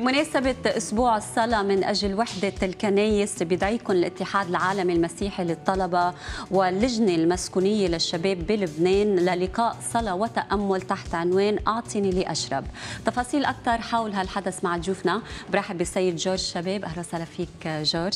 بمناسبة أسبوع الصلاة من أجل وحدة الكنايس بدعيكم الاتحاد العالمي المسيحي للطلبة واللجنة المسكونية للشباب بلبنان للقاء صلاة وتأمل تحت عنوان أعطني لأشرب تفاصيل أكثر حول هالحدث مع ضيوفنا برحب بالسيد جورج شباب أهلا وسهلا فيك جورج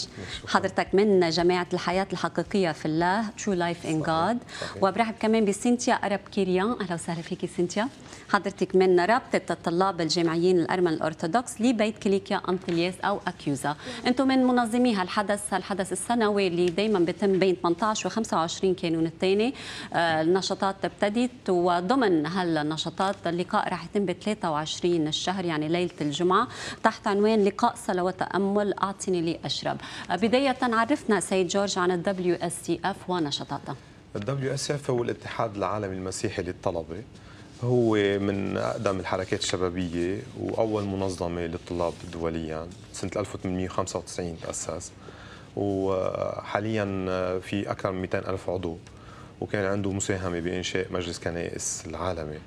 حضرتك من جماعة الحياة الحقيقية في الله True Life in God وبرحب كمان بسنتيا أرب كيريان أهلا وسهلا فيك سنتيا حضرتك من رابطة الطلاب الجامعيين الأرمن الأرثوذكس ببيت كليكيا أنطلياس أو أكيوزا أنتم من منظمي هالحدث هالحدث السنوي اللي دايما بيتم بين 18 و 25 كانون الثاني آه، النشاطات ابتدت وضمن هالنشاطات اللقاء راح يتم ب 23 الشهر يعني ليلة الجمعة تحت عنوان لقاء صلاة وتأمل أعطني لي أشرب آه، بداية عرفنا سيد جورج عن الدبليو اس سي اف ونشاطاتها الدبليو اس اف هو الاتحاد العالمي المسيحي للطلبه هو من اقدم الحركات الشبابيه واول منظمه للطلاب دوليا سنه 1895 تاسس وحاليا في اكثر من 200 الف عضو وكان عنده مساهمه بانشاء مجلس كنائس العالمي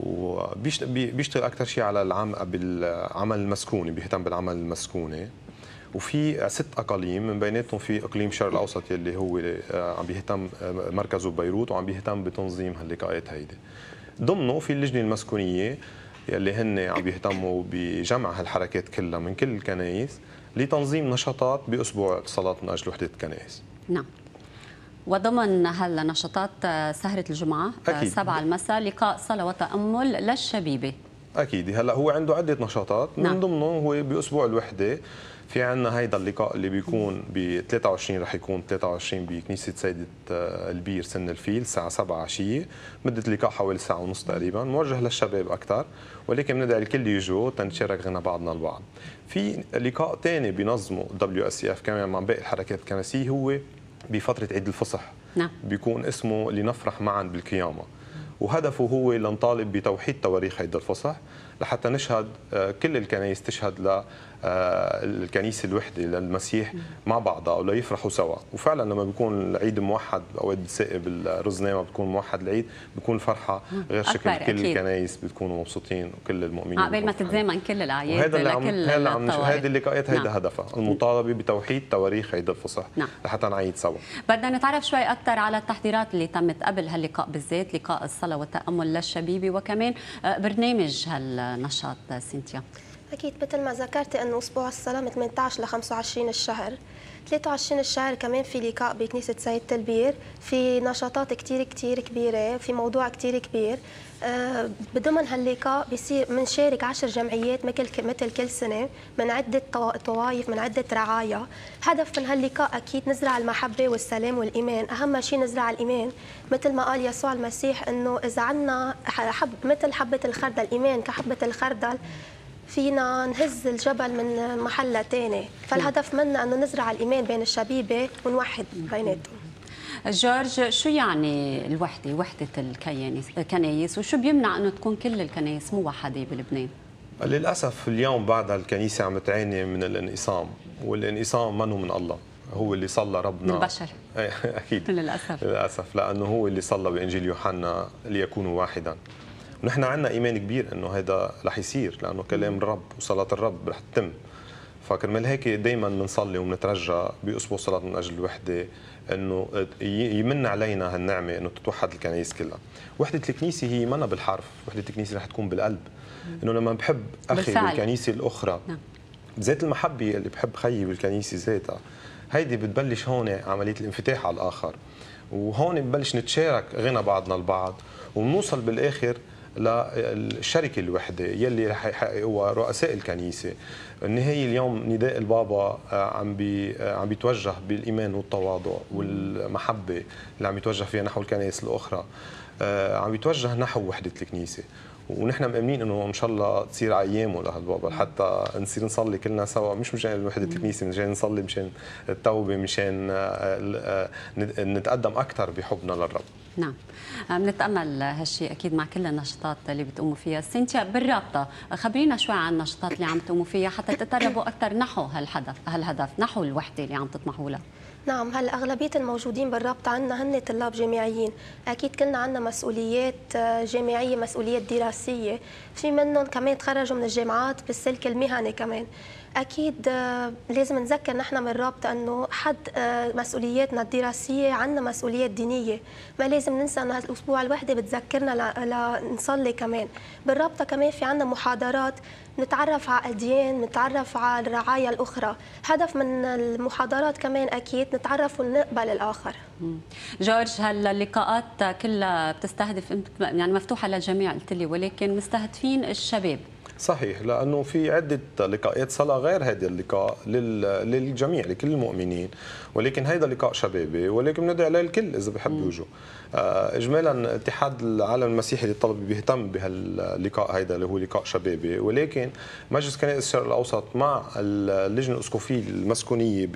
وبيشتغل اكثر شيء على العم بالعمل المسكوني بيهتم بالعمل المسكوني وفي ست اقاليم من بيناتهم في اقليم الشرق الاوسط يلي هو آه، عم بيهتم آه، مركزه ببيروت وعم بيهتم بتنظيم هاللقاءات هيدي ضمنه في اللجنه المسكونيه يلي هن عم بيهتموا بجمع هالحركات كلها من كل الكنائس لتنظيم نشاطات باسبوع صلاه من اجل وحده الكنائس. نعم. وضمن هلا نشاطات آه، سهرة الجمعة آه، أكيد. 7 المساء لقاء صلاة وتأمل للشبيبة اكيد هلا هو عنده عده نشاطات من نعم. ضمنه هو باسبوع الوحده في عندنا هيدا اللقاء اللي بيكون ب 23 رح يكون 23 بكنيسه سيده آه، البير سن الفيل الساعه 7 عشيه مده اللقاء حوالي ساعه ونص تقريبا موجه للشباب اكثر ولكن بندعي الكل يجوا تنشارك غنى بعضنا البعض في لقاء ثاني بينظمه دبليو اس اف كمان مع باقي الحركات الكنسيه هو بفتره عيد الفصح نعم. بيكون اسمه لنفرح معا بالقيامه وهدفه هو لنطالب بتوحيد تواريخ عيد الفصح لحتى نشهد آه، كل الكنائس تشهد آه، الكنيسه الوحده للمسيح مع بعضها او ليفرحوا سوا وفعلا لما بيكون العيد موحد اوقات بتسقي بالرز بتكون موحد العيد بيكون الفرحه غير شكل كل الكنايس بتكونوا مبسوطين وكل المؤمنين عقبال آه، ما تتزامن كل الاعياد وهذا اللي عم هذا اللي عم هذه اللقاءات هيدا نعم. هدفها المطالبه بتوحيد تواريخ عيد الفصح نعم. لحتى نعيد سوا بدنا نتعرف شوي اكثر على التحضيرات اللي تمت قبل هاللقاء بالذات لقاء الصلاه والتامل للشبيبه وكمان آه، برنامج هالنشاط سنتيا أكيد مثل ما ذكرتي أنه أسبوع الصلاة من 18 ل 25 الشهر 23 الشهر كمان في لقاء بكنيسة سيد تلبير في نشاطات كتير كتير كبيرة في موضوع كتير كبير أه بضمن هاللقاء بصير بنشارك 10 جمعيات مثل مثل كل سنة من عدة طوائف من عدة رعايا هدف من هاللقاء أكيد نزرع المحبة والسلام والإيمان أهم شيء نزرع الإيمان مثل ما قال يسوع المسيح أنه إذا عنا حب مثل حبة الخردل إيمان كحبة الخردل فينا نهز الجبل من محل لتاني فالهدف منا انه نزرع الايمان بين الشبيبه ونوحد بيناتهم جورج شو يعني الوحده وحده الكنايس وشو بيمنع انه تكون كل الكنايس موحده بلبنان للاسف اليوم بعد الكنيسه عم تعاني من الانقسام والانقسام منه من الله هو اللي صلى ربنا من البشر اكيد للاسف للاسف لانه هو اللي صلى بانجيل يوحنا ليكونوا واحدا ونحن عندنا ايمان كبير انه هذا رح يصير لانه كلام الرب وصلاه الرب رح تتم فكرمال هيك دائما بنصلي وبنترجى باسبوع صلاه من اجل الوحده انه يمن علينا هالنعمه انه تتوحد الكنائس كلها. وحده الكنيسه هي منا بالحرف، وحده الكنيسه رح تكون بالقلب. انه لما بحب اخي بالكنيسه الاخرى نعم. ذات المحبه اللي بحب خيي بالكنيسه ذاتها هيدي بتبلش هون عمليه الانفتاح على الاخر وهون ببلش نتشارك غنى بعضنا البعض وبنوصل بالاخر للشركه الوحده يلي رح هو رؤساء الكنيسه النهايه اليوم نداء البابا آه، عم بي آه، عم بيتوجه بالايمان والتواضع والمحبه اللي عم يتوجه فيها نحو الكنائس الاخرى آه، عم يتوجه نحو وحده الكنيسه ونحن مآمنين انه ان شاء الله تصير ايامه لهالبابا حتى نصير نصلي كلنا سوا مش مشان وحده الكنيسه مشان نصلي مشان التوبه مشان آه، آه، نتقدم اكثر بحبنا للرب نعم بنتامل هالشيء اكيد مع كل النشاطات اللي بتقوموا فيها سنتيا بالرابطه خبرينا شوي عن النشاطات اللي عم تقوموا فيها حتى تتطربوا اكثر نحو هالحدث هالهدف نحو الوحده اللي عم تطمحوا لها نعم هلا اغلبيه الموجودين بالرابطه عندنا هن طلاب جامعيين، اكيد كلنا عندنا مسؤوليات آه، جامعيه، مسؤوليات دراسيه، في منهم كمان تخرجوا من الجامعات بالسلك المهني كمان. اكيد آه، لازم نذكر نحن من الرابط انه حد آه، مسؤولياتنا الدراسيه عندنا مسؤوليات دينيه، ما لازم ننسى انه الاسبوع الوحده بتذكرنا لنصلي كمان، بالرابطه كمان في عندنا محاضرات نتعرف على أديان نتعرف على الرعاية الأخرى هدف من المحاضرات كمان أكيد نتعرف ونقبل الآخر جورج هلا اللقاءات كلها بتستهدف يعني مفتوحة للجميع قلت لي ولكن مستهدفين الشباب صحيح لانه في عده لقاءات صلاه غير هذا اللقاء للجميع لكل المؤمنين ولكن هذا لقاء شبابي ولكن بندعي عليه الكل اذا بحب يجوا آه، اجمالا اتحاد العالم المسيحي للطلبه بيهتم بهاللقاء هذا اللي هو لقاء شبابي ولكن مجلس كنائس الشرق الاوسط مع اللجنه الاسقفيه المسكونيه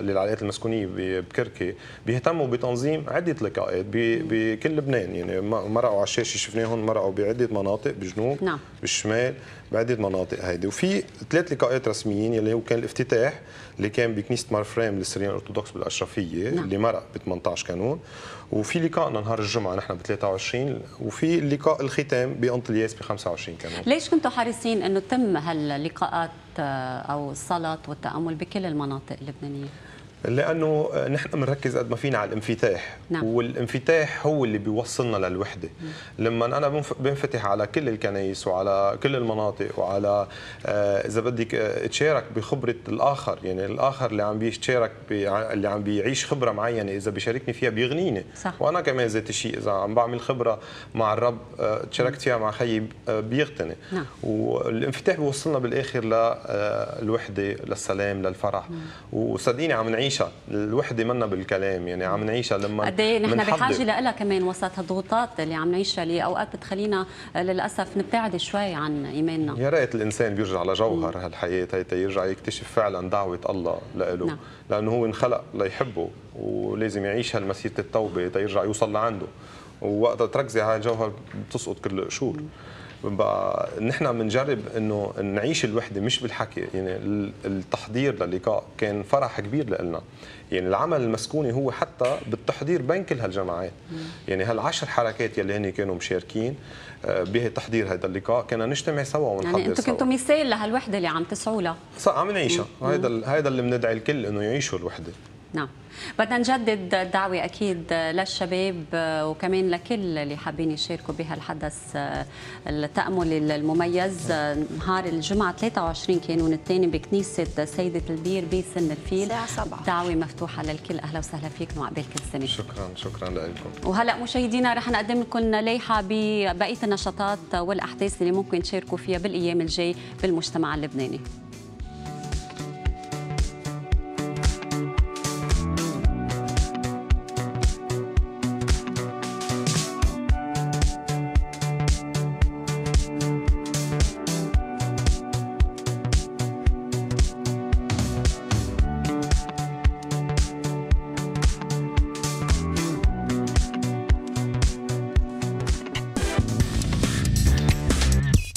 للعلاقات المسكونيه بكركي بيهتموا بتنظيم عده لقاءات بكل لبنان يعني مرقوا على الشاشه شفناهم مرقوا بعده مناطق بجنوب نعم. بالشمال بعدد مناطق هيدي وفي ثلاث لقاءات رسميين يلي هو كان الافتتاح اللي كان بكنيسه مرفرام للسريان الارثوذكس بالاشرفيه نعم. اللي مرق ب 18 كانون وفي لقاءنا نهار الجمعه نحن ب 23 وفي اللقاء الختام بانطلياس ب 25 كانون ليش كنتوا حريصين انه تم هاللقاءات آه، او الصلاه والتامل بكل المناطق اللبنانيه لانه آه، نحن بنركز قد ما فينا على الانفتاح نعم. والانفتاح هو اللي بيوصلنا للوحده لما انا بنفتح على كل الكنائس وعلى كل المناطق وعلى آه، اذا بدك آه، تشارك بخبره الاخر يعني الاخر اللي عم بيشارك اللي عم بيعيش خبره معينه اذا بيشاركني فيها بيغنيني صح. وانا كمان ذات الشيء اذا عم بعمل خبره مع الرب تشاركت فيها مع خيي بيغتني نعم. والانفتاح بيوصلنا بالاخر للوحده للسلام للفرح وصدقيني عم نعيش نعيشها الوحده منا بالكلام يعني عم نعيشها لما قد ايه نحن بحاجه لها كمان وسط هالضغوطات اللي عم نعيشها اللي اوقات بتخلينا للاسف نبتعد شوي عن ايماننا يا ريت الانسان بيرجع لجوهر هالحياه هي يرجع يكتشف فعلا دعوه الله له نعم. لانه هو انخلق ليحبه ولازم يعيش هالمسيره التوبه تيرجع يوصل لعنده ووقتها تركزي على الجوهر بتسقط كل القشور بقى نحن بنجرب انه نعيش الوحده مش بالحكي يعني التحضير للقاء كان فرح كبير لنا يعني العمل المسكوني هو حتى بالتحضير بين كل هالجماعات يعني هالعشر حركات يلي هن كانوا مشاركين آه، بتحضير هذا اللقاء كنا نجتمع سوا ونحضر يعني انتم كنتم مثال لهالوحده اللي عم تسعوا لها عم نعيشها هذا هذا اللي بندعي الكل انه يعيشوا الوحده نعم بدنا نجدد الدعوة أكيد للشباب آه، وكمان لكل اللي حابين يشاركوا بهالحدث آه، التأمل المميز آه، نهار الجمعة 23 كانون الثاني بكنيسة سيدة البير بسن الفيل الساعة 7 دعوة مفتوحة للكل أهلا وسهلا فيكم وعقبال كل سنة شكرا شكرا لكم وهلا مشاهدينا رح نقدم لكم لايحة ببقية النشاطات والأحداث اللي ممكن تشاركوا فيها بالأيام الجاي بالمجتمع اللبناني